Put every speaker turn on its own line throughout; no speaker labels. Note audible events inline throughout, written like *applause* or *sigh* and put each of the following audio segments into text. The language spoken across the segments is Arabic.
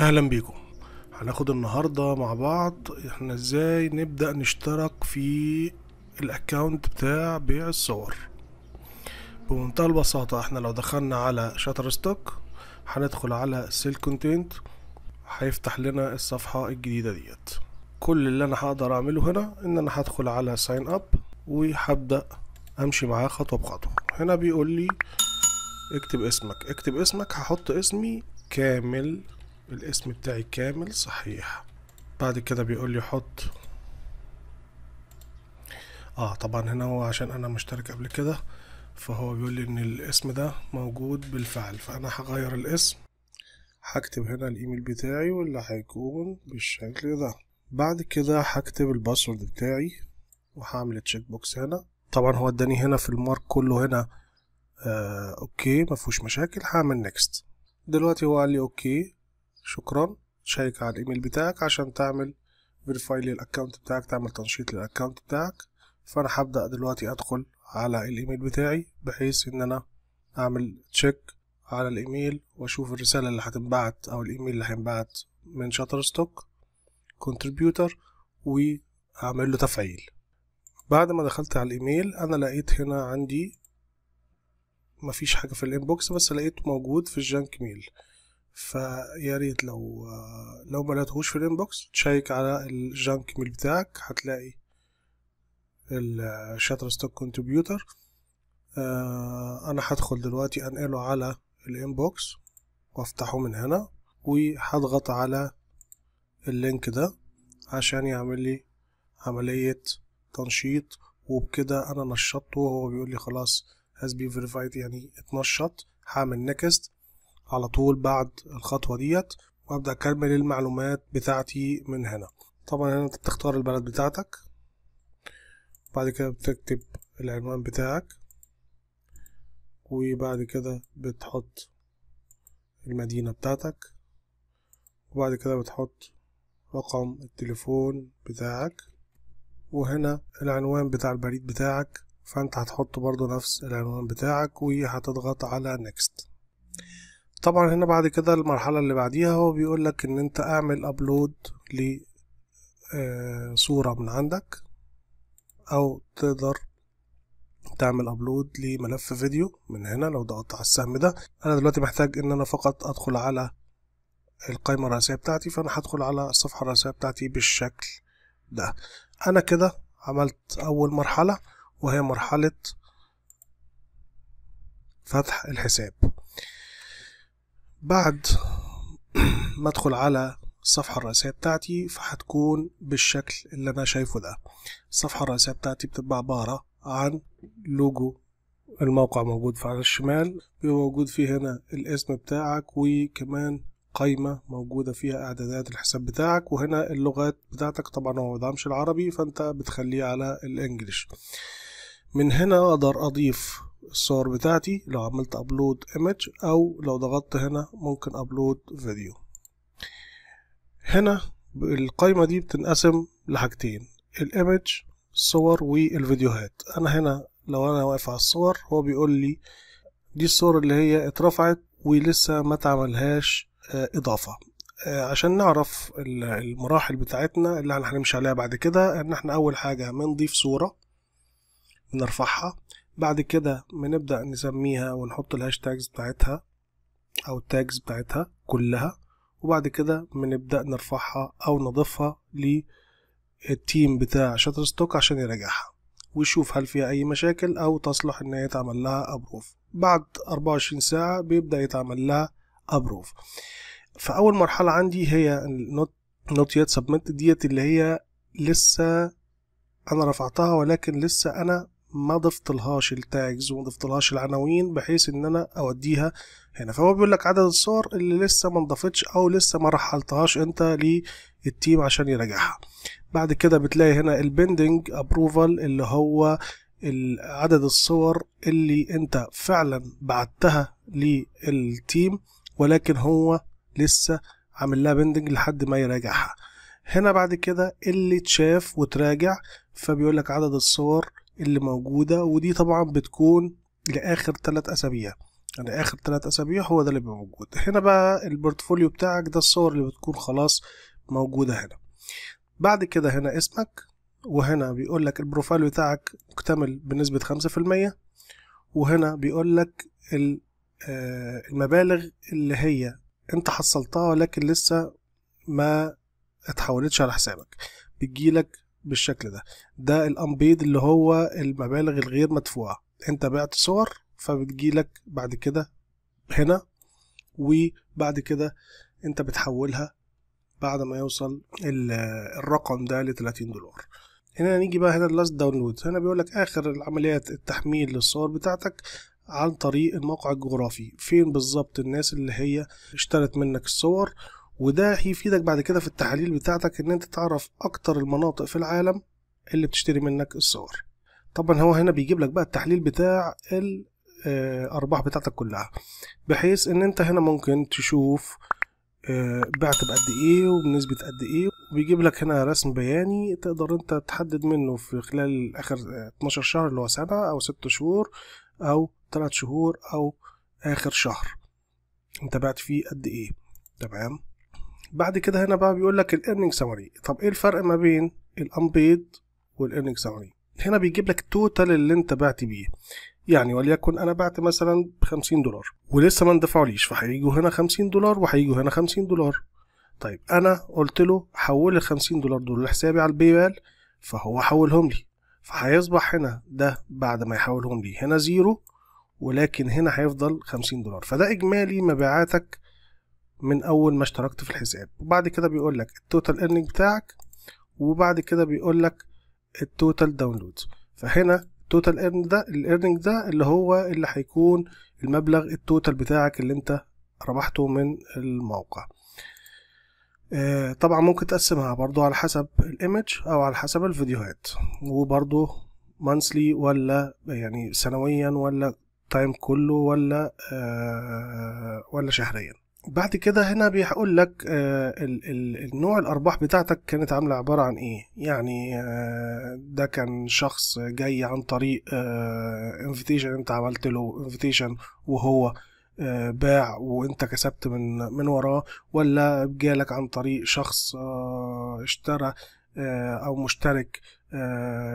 اهلا بيكم هناخد النهاردة مع بعض احنا ازاي نبدأ نشترك في الاكونت بتاع بيع الصور بمنتهى البساطة احنا لو دخلنا على شاتر ستوك هندخل على سيل كونتنت هيفتح لنا الصفحة الجديدة ديت كل اللي انا هقدر اعمله هنا ان انا هدخل على ساين اب وهبدأ امشي معاه خطوة بخطوة هنا بيقول لي اكتب اسمك اكتب اسمك هحط اسمي كامل الاسم بتاعي كامل صحيح بعد كده بيقول لي حط اه طبعا هنا هو عشان انا مشترك قبل كده فهو بيقول لي ان الاسم ده موجود بالفعل فانا هغير الاسم هكتب هنا الايميل بتاعي واللي هيكون بالشكل ده بعد كده هكتب الباسورد بتاعي وهعمل تشيك بوكس هنا طبعا هو اداني هنا في المارك كله هنا آه اوكي مفهوش مشاكل هعمل نيكست دلوقتي هو قال لي اوكي شكرا تشيك على الايميل بتاعك عشان تعمل فيريفاي للاكونت بتاعك تعمل تنشيط للاكونت بتاعك فانا هبدا دلوقتي ادخل على الايميل بتاعي بحيث ان انا اعمل تشيك على الايميل واشوف الرساله اللي هتنبعت او الايميل اللي هينبعت من شاتر ستوك كونتريبيوتر واعمل له تفعيل بعد ما دخلت على الايميل انا لقيت هنا عندي مفيش حاجه في الانبوكس بس لقيته موجود في الجانك ميل فيا ريت لو لو ما لقيتهوش في الانبوكس تشيك على الجانك ميل بتاعك هتلاقي الشاتر ستوك كونتريبيوتر انا هدخل دلوقتي انقله على الانبوكس وافتحه من هنا وهضغط على اللينك ده عشان يعمل لي عملية تنشيط وبكده انا نشطته وهو بيقول لي خلاص has been verified يعني اتنشط هعمل next على طول بعد الخطوة ديت وابدأ اكمل المعلومات بتاعتي من هنا طبعا هنا انت بتختار البلد بتاعتك بعد كده بتكتب العنوان بتاعك وبعد كده بتحط المدينة بتاعتك وبعد كده بتحط رقم التليفون بتاعك وهنا العنوان بتاع البريد بتاعك فانت هتحط برضو نفس العنوان بتاعك وهتضغط على نيكست طبعا هنا بعد كده المرحلة اللي بعديها هو بيقول لك ان انت اعمل ابلود لصورة آه، من عندك او تقدر تعمل ابلود لملف فيديو من هنا لو ضغطت على السهم ده انا دلوقتي محتاج ان انا فقط ادخل على القائمة الرئيسية بتاعتي فانا هدخل على الصفحة الرئيسية بتاعتي بالشكل ده انا كده عملت اول مرحلة وهي مرحلة فتح الحساب بعد *clears throat* ما ادخل على الصفحة الرئيسية بتاعتي فهتكون بالشكل اللي أنا شايفه ده الصفحة الرئيسية بتاعتي بتبقى عبارة عن لوجو الموقع موجود في على الشمال بيبقى موجود فيه هنا الاسم بتاعك وكمان قائمة موجودة فيها إعدادات الحساب بتاعك وهنا اللغات بتاعتك طبعا هو مش العربي فأنت بتخليه على الإنجليش من هنا أقدر أضيف الصور بتاعتي لو عملت ابلود ايمج او لو ضغطت هنا ممكن ابلود فيديو هنا القايمة دي بتنقسم لحاجتين الايمج الصور والفيديوهات انا هنا لو انا واقف على الصور هو بيقول لي دي الصور اللي هي اترفعت ولسه ما تعملهاش آه، اضافة آه، عشان نعرف المراحل بتاعتنا اللي احنا هنمشي عليها بعد كده ان احنا اول حاجة بنضيف صورة بنرفعها بعد كده بنبدأ نسميها ونحط الهاشتاجز بتاعتها أو التاجز بتاعتها كلها وبعد كده بنبدأ نرفعها أو نضيفها للتيم بتاع شاتر ستوك عشان يراجعها ويشوف هل فيها أي مشاكل أو تصلح إن هي يتعمل لها أبروف بعد 24 ساعة بيبدأ يتعمل لها أبروف فأول مرحلة عندي هي نوت يت سبمنت ديت اللي هي لسه أنا رفعتها ولكن لسه أنا ما ضفتلهاش التاجز وما ضفتلهاش العناوين بحيث ان انا اوديها هنا فهو بيقول لك عدد الصور اللي لسه ما انضفتش او لسه ما رحلتهاش انت للتيم عشان يراجعها بعد كده بتلاقي هنا البندنج ابروفال اللي هو عدد الصور اللي انت فعلا بعتها للتيم ولكن هو لسه عامل لها بندنج لحد ما يراجعها هنا بعد كده اللي تشاف وتراجع فبيقول لك عدد الصور اللي موجودة ودي طبعا بتكون لآخر تلات أسابيع يعني آخر تلات أسابيع هو ده اللي بيبقى موجود هنا بقى البورتفوليو بتاعك ده الصور اللي بتكون خلاص موجودة هنا بعد كده هنا اسمك وهنا بيقول لك البروفايل بتاعك مكتمل بنسبة خمسة في المية وهنا بيقول لك آه، المبالغ اللي هي انت حصلتها لكن لسه ما اتحولتش على حسابك بتجيلك بالشكل ده ده الانبيد اللي هو المبالغ الغير مدفوعة انت بعت صور فبتجيلك بعد كده هنا وبعد كده انت بتحولها بعد ما يوصل الرقم ده ل 30 دولار هنا نيجي بقى هنا اللاست داونلود هنا بيقول لك اخر العمليات التحميل للصور بتاعتك عن طريق الموقع الجغرافي فين بالظبط الناس اللي هي اشترت منك الصور وده هيفيدك بعد كده في التحاليل بتاعتك ان انت تعرف اكتر المناطق في العالم اللي بتشتري منك الصور طبعا هو هنا بيجيب لك بقى التحليل بتاع الارباح آه، بتاعتك كلها بحيث ان انت هنا ممكن تشوف آه، بعت بقد ايه وبنسبة قد ايه وبيجيب لك هنا رسم بياني تقدر انت تحدد منه في خلال اخر 12 آه، شهر اللي هو سنة او 6 شهور او 3 شهور او اخر شهر انت بعت فيه قد ايه تمام بعد كده هنا بقى بيقول لك الايرننج سمري طب ايه الفرق ما بين الانبيض والايرننج سمري هنا بيجيب لك التوتال اللي انت بعت بيه يعني وليكن انا بعت مثلا ب 50 دولار ولسه ما اندفعوليش فهيجوا هنا 50 دولار وهيجوا هنا 50 دولار طيب انا قلت له حول ال 50 دولار دول لحسابي على بال فهو حولهم لي فهيصبح هنا ده بعد ما يحولهم لي هنا زيرو ولكن هنا هيفضل 50 دولار فده اجمالي مبيعاتك من اول ما اشتركت في الحساب وبعد كده بيقول لك التوتال ايرنينج بتاعك وبعد كده بيقول لك التوتال داونلودز فهنا التوتال ايرن ده الايرنينج ده اللي هو اللي هيكون المبلغ التوتال بتاعك اللي انت ربحته من الموقع آه، طبعا ممكن تقسمها برضو على حسب الايمج او على حسب الفيديوهات وبرضو مانسلي ولا يعني سنويا ولا تايم كله ولا آه، ولا شهريا بعد كده هنا بيقول لك آه، النوع الارباح بتاعتك كانت عامله عباره عن ايه يعني آه، ده كان شخص جاي عن طريق انفيتيشن آه، انت عملت له انفيتيشن وهو باع وانت كسبت من من وراه ولا جالك عن طريق شخص اشترى او مشترك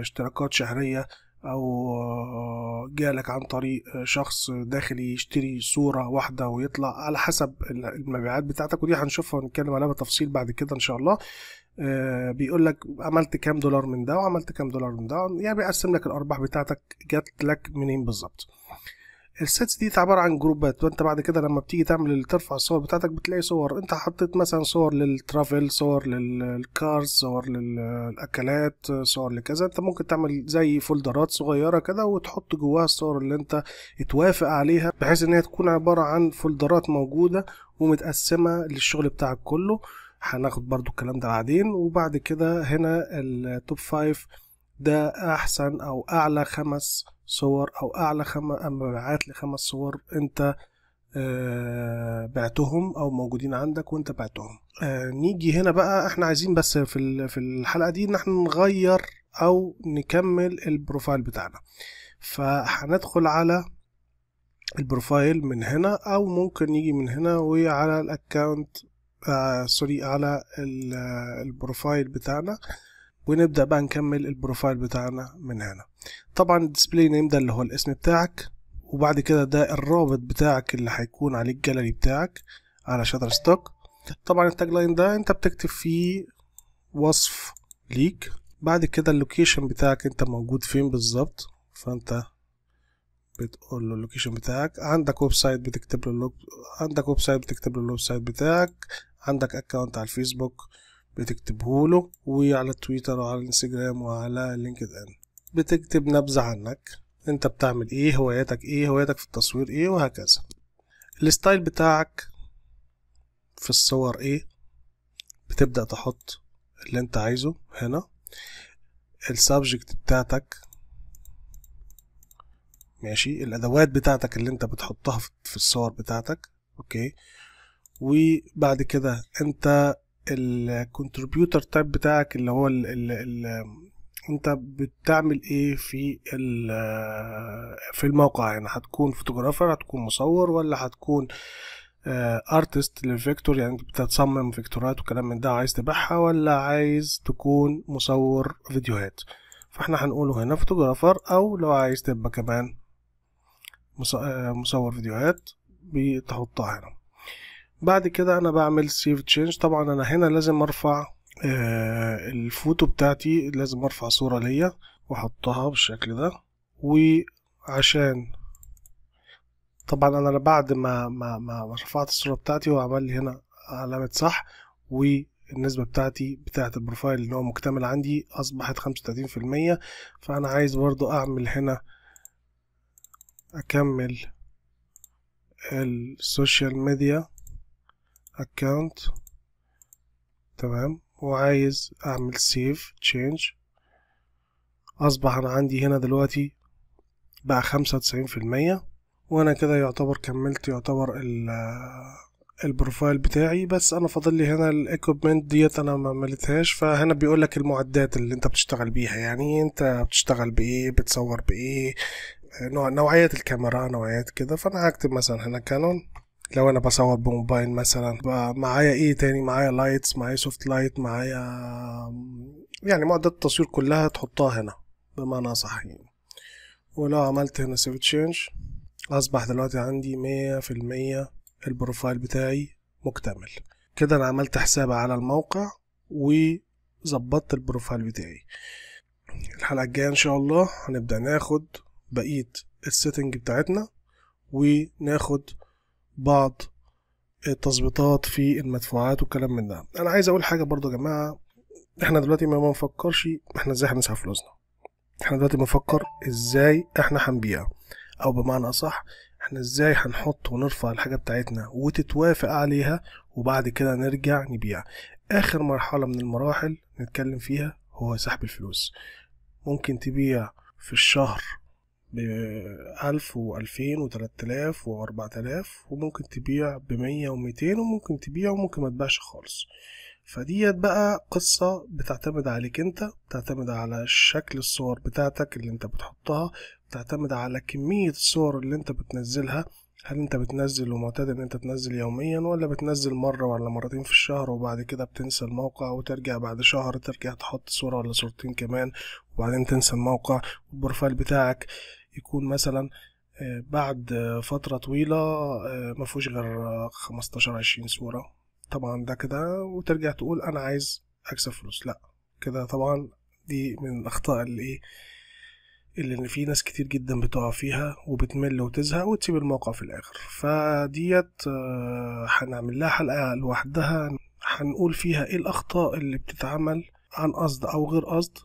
اشتراكات شهريه او آه، جالك عن طريق آه، شخص داخل يشتري صورة واحدة ويطلع على حسب المبيعات بتاعتك ودي هنشوفها ونتكلم عليها بالتفصيل بعد كده ان شاء الله آه، بيقول لك عملت كام دولار من ده وعملت كام دولار من ده يعني بيقسم لك الارباح بتاعتك جات لك منين بالظبط السيتس دي عباره عن جروبات وانت بعد كده لما بتيجي تعمل ترفع الصور بتاعتك بتلاقي صور انت حطيت مثلا صور للترافل صور للكارز صور للاكلات صور لكذا انت ممكن تعمل زي فولدرات صغيره كده وتحط جواها الصور اللي انت اتوافق عليها بحيث ان هي تكون عباره عن فولدرات موجوده ومتقسمه للشغل بتاعك كله هناخد برضو الكلام ده بعدين وبعد كده هنا التوب فايف ده احسن او اعلى خمس صور او اعلى مبيعات لخمس صور انت آه، بعتهم او موجودين عندك وانت بعتهم آه، نيجي هنا بقى احنا عايزين بس في في الحلقه دي ان احنا نغير او نكمل البروفايل بتاعنا فهندخل على البروفايل من هنا او ممكن نيجي من هنا وعلى الاكونت آه سوري على البروفايل بتاعنا آه ونبدأ بقى نكمل البروفايل بتاعنا من هنا طبعا الديسبلاي نيم ده اللي هو الاسم بتاعك وبعد كده ده الرابط بتاعك اللي هيكون عليه الجاليري بتاعك على شاتر ستوك طبعا التاج لاين ده انت بتكتب فيه وصف ليك بعد كده اللوكيشن بتاعك انت موجود فين بالظبط فانت بتقول له اللوكيشن بتاعك عندك ويب سايت بتكتب له عندك ويب سايت بتكتب له الويب سايت بتاعك عندك اكونت على الفيسبوك بتكتبه له وعلى تويتر وعلى انستجرام وعلى لينكد ان بتكتب نبذة عنك انت بتعمل ايه هواياتك ايه هواياتك في التصوير ايه وهكذا الستايل بتاعك في الصور ايه بتبدأ تحط اللي انت عايزه هنا السبجكت بتاعتك ماشي الادوات بتاعتك اللي انت بتحطها في الصور بتاعتك اوكي وبعد كده انت الكونتريبيوتر تايب بتاعك اللي هو الـ الـ الـ انت بتعمل ايه في آه، في الموقع يعني هتكون فوتوغرافر هتكون مصور ولا هتكون ارتست آه، للفيكتور يعني بتتصمم فيكتورات وكلام من ده عايز تبيعها ولا عايز تكون مصور فيديوهات فاحنا هنقوله هنا فوتوغرافر او لو عايز تبقى كمان آه، مصور فيديوهات بتحطها هنا بعد كده انا بعمل سيف تشينج طبعا انا هنا لازم ارفع آه، الفوتو بتاعتي لازم ارفع صورة ليا واحطها بالشكل ده وعشان طبعا انا بعد ما ما ما رفعت الصورة بتاعتي وعمل لي هنا علامة صح والنسبة بتاعتي بتاعة البروفايل اللي هو مكتمل عندي اصبحت خمسة وتلاتين في المية فانا عايز برضو اعمل هنا اكمل السوشيال ميديا اكونت تمام وعايز اعمل سيف تشينج اصبح انا عندي هنا دلوقتي بقى خمسة وتسعين في المية وانا كده يعتبر كملت يعتبر آه، البروفايل بتاعي بس انا فاضل لي هنا الايكوبمنت ديت انا ما عملتهاش فهنا بيقول لك المعدات اللي انت بتشتغل بيها يعني انت بتشتغل بايه بتصور بايه آه، نوعية الكاميرا نوعيات كده فانا هكتب مثلا هنا كانون لو انا بصور بموبايل مثلا معايا ايه تاني معايا لايتس معايا سوفت لايت معايا يعني معدات التصوير كلها تحطها هنا بمعنى صح يعني. ولو عملت هنا سيف تشينج اصبح دلوقتي عندي مية في المية البروفايل بتاعي مكتمل كده انا عملت حساب على الموقع وظبطت البروفايل بتاعي الحلقة الجاية ان شاء الله هنبدأ ناخد بقية السيتنج بتاعتنا وناخد بعض التظبيطات في المدفوعات والكلام من ده انا عايز اقول حاجه برضو يا جماعه احنا دلوقتي ما بنفكرش احنا ازاي هنسحب فلوسنا احنا دلوقتي بنفكر ازاي احنا هنبيع او بمعنى اصح احنا ازاي هنحط ونرفع الحاجه بتاعتنا وتتوافق عليها وبعد كده نرجع نبيع اخر مرحله من المراحل نتكلم فيها هو سحب الفلوس ممكن تبيع في الشهر ب 1000 و2000 و3000 و4000 وممكن تبيع ب 100 و200 وممكن تبيع وممكن ما تبيعش خالص فديت بقى قصة بتعتمد عليك انت بتعتمد على شكل الصور بتاعتك اللي انت بتحطها بتعتمد على كمية الصور اللي انت بتنزلها هل انت بتنزل ومعتاد ان انت تنزل يوميا ولا بتنزل مرة ولا مرتين في الشهر وبعد كده بتنسى الموقع وترجع بعد شهر ترجع تحط صورة ولا صورتين كمان وبعدين تنسى الموقع والبروفايل بتاعك يكون مثلا آه، بعد آه، فترة طويلة آه، مفهوش غير خمستاشر عشرين صورة طبعا ده كده وترجع تقول أنا عايز أكسب فلوس لأ كده طبعا دي من الأخطاء اللي إيه اللي في ناس كتير جدا بتقع فيها وبتمل وتزهق وتسيب الموقع في الآخر فديت هنعمل لها حلقة لوحدها هنقول فيها إيه الأخطاء اللي بتتعمل عن قصد أو غير قصد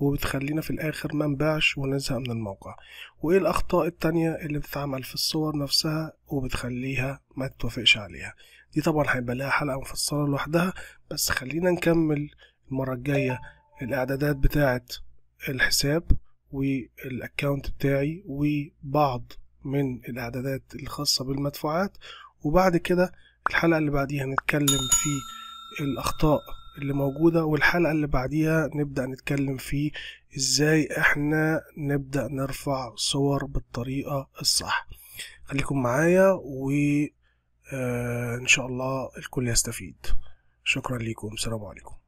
وبتخلينا في الآخر ما نبيعش ونزهق من الموقع وإيه الأخطاء التانية اللي بتتعمل في الصور نفسها وبتخليها ما تتوافقش عليها دي طبعا هيبقى لها حلقة مفصلة لوحدها بس خلينا نكمل المرة الجاية الإعدادات بتاعة الحساب والأكاونت بتاعي وبعض من الإعدادات الخاصة بالمدفوعات وبعد كده الحلقة اللي بعديها هنتكلم في الأخطاء اللي موجودة والحلقة اللي بعديها نبدأ نتكلم فيه ازاي احنا نبدأ نرفع صور بالطريقة الصح خليكم معايا وان آه، شاء الله الكل يستفيد شكرا لكم السلام عليكم